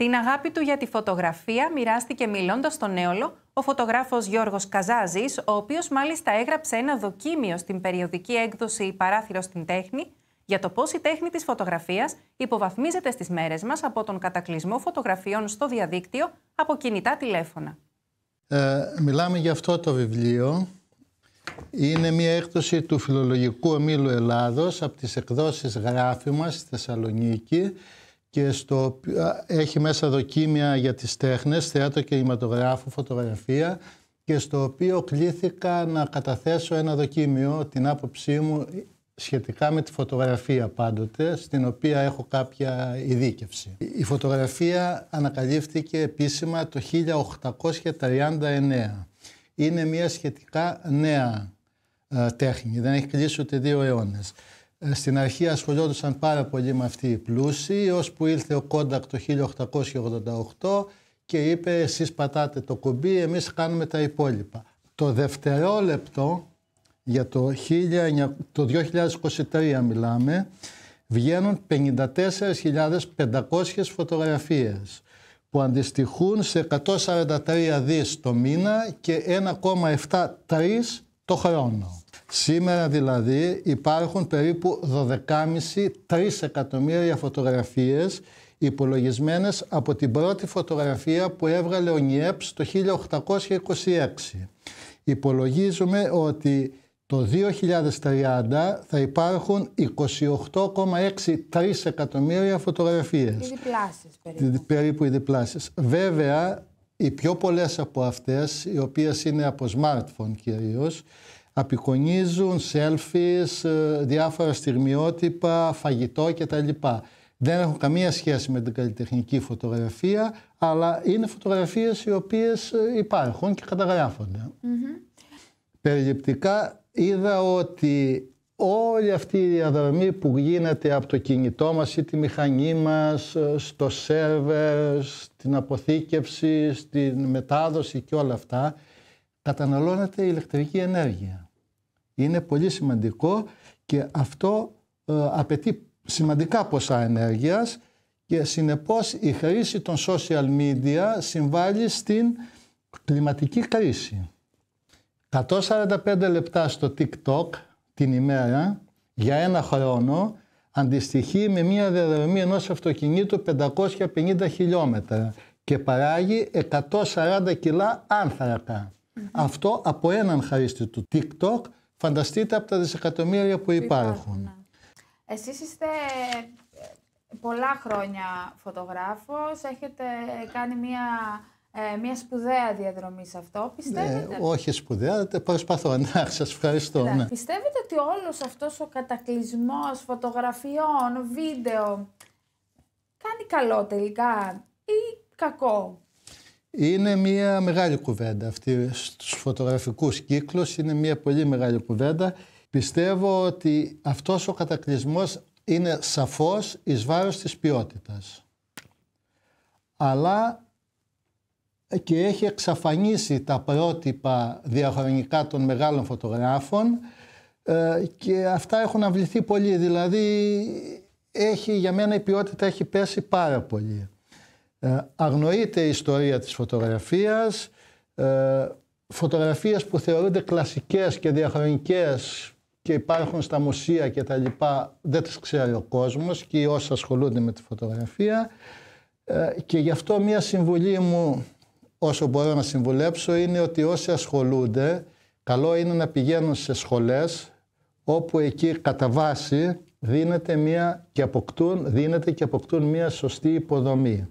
Την αγάπη του για τη φωτογραφία μοιράστηκε μιλώντας στον Νέολο ο φωτογράφος Γιώργος Καζάζης, ο οποίος μάλιστα έγραψε ένα δοκίμιο στην περιοδική έκδοση Παράθυρο στην Τέχνη για το πώς η τέχνη της φωτογραφίας υποβαθμίζεται στις μέρες μας από τον κατακλυσμό φωτογραφιών στο διαδίκτυο από κινητά τηλέφωνα. Ε, μιλάμε για αυτό το βιβλίο. Είναι μια έκδοση του Φιλολογικού Ομίλου Ελλάδος από τις εκδόσεις γράφημα στη Θεσσαλονίκη και στο, έχει μέσα δοκίμια για τις τέχνες, θέατρο, κινηματογράφο, φωτογραφία και στο οποίο κλήθηκα να καταθέσω ένα δοκίμιο, την άποψή μου ε, σχετικά με τη φωτογραφία πάντοτε, στην οποία έχω κάποια ειδίκευση. Η φωτογραφία ανακαλύφθηκε επίσημα το 1839. Είναι μια σχετικά νέα ε, τέχνη, δεν έχει κλείσει ούτε δύο αιώνες. Ε, στην αρχή ασχολιόντουσαν πάρα πολύ με αυτή η πλούση, που ήλθε ο Κόντακ το 1888 και είπε εσείς πατάτε το κουμπί, εμείς κάνουμε τα υπόλοιπα. Το δευτερόλεπτο, για το, 19, το 2023 μιλάμε, βγαίνουν 54.500 φωτογραφίες που αντιστοιχούν σε 143 δις το μήνα και 1,73 το χρόνο. Σήμερα δηλαδή υπάρχουν περίπου 12,5-3 εκατομμύρια φωτογραφίες υπολογισμένες από την πρώτη φωτογραφία που έβγαλε ο Νιέψ το 1826. Υπολογίζουμε ότι το 2030 θα υπάρχουν 28,6-3 εκατομμύρια φωτογραφίες. Οι διπλάσεις περίπου. Περίπου οι διπλάσεις. Βέβαια, οι πιο πολλές από αυτές, οι οποίες είναι από smartphone κυρίως, απεικονίζουν selfies, ε, διάφορα στιγμιότυπα, φαγητό κτλ. Δεν έχουν καμία σχέση με την καλλιτεχνική φωτογραφία, αλλά είναι φωτογραφίες οι οποίες ε, υπάρχουν και καταγράφονται. Περιληπτικά είδα ότι όλη αυτή η διαδρομή που γίνεται από το κινητό μας ή τη μηχανή μας, ε, στο σερβερ, στην αποθήκευση, στην μετάδοση και όλα αυτά, καταναλώνεται ηλεκτρική ενέργεια. Είναι πολύ σημαντικό και αυτό ε, απαιτεί σημαντικά ποσά ενέργειας και συνεπώς η χρήση των social media συμβάλλει στην κλιματική κρίση. 145 λεπτά στο TikTok την ημέρα για ένα χρόνο αντιστοιχεί με μια διαδρομή ενός αυτοκινήτου 550 χιλιόμετρα και παράγει 140 κιλά άνθρακα. Αυτό από έναν χρήστη του TikTok φανταστείτε από τα δισεκατομμύρια που υπάρχουν. Ναι. Εσείς είστε ε, πολλά χρόνια φωτογράφος, έχετε κάνει μια, ε, μια σπουδαία διαδρομή σε αυτό, πιστεύετε. Ε, όχι σπουδαία, προσπαθώ να σας ευχαριστώ. Ναι. Πιστεύετε ότι όλος αυτός ο κατακλυσμός φωτογραφιών, βίντεο, κάνει καλό τελικά ή κακό είναι μια μεγάλη κουβέντα αυτή στους φωτογραφικούς κύκλους, είναι μια πολύ μεγάλη κουβέντα. Πιστεύω ότι αυτός ο κατακλυσμός είναι σαφώς εις βάρος της ποιότητας. Αλλά και έχει εξαφανίσει τα πρότυπα διαχρονικά των μεγάλων φωτογράφων ε, και αυτά έχουν αυληθεί πολύ. Δηλαδή έχει, για μένα η ποιότητα έχει πέσει πάρα πολύ. Ε, αγνοείται η ιστορία της φωτογραφίας, ε, φωτογραφίες που θεωρούνται κλασικές και διαχρονικές και υπάρχουν στα μουσεία και τα λοιπά, δεν τις ξέρει ο κόσμος και όσοι ασχολούνται με τη φωτογραφία. Ε, και γι' αυτό μια συμβουλή μου, όσο μπορώ να συμβουλέψω, είναι ότι όσοι ασχολούνται, καλό είναι να πηγαίνουν σε σχολές όπου εκεί κατά βάση δίνεται μια και αποκτούν, δίνεται και αποκτούν μια σωστή υποδομή.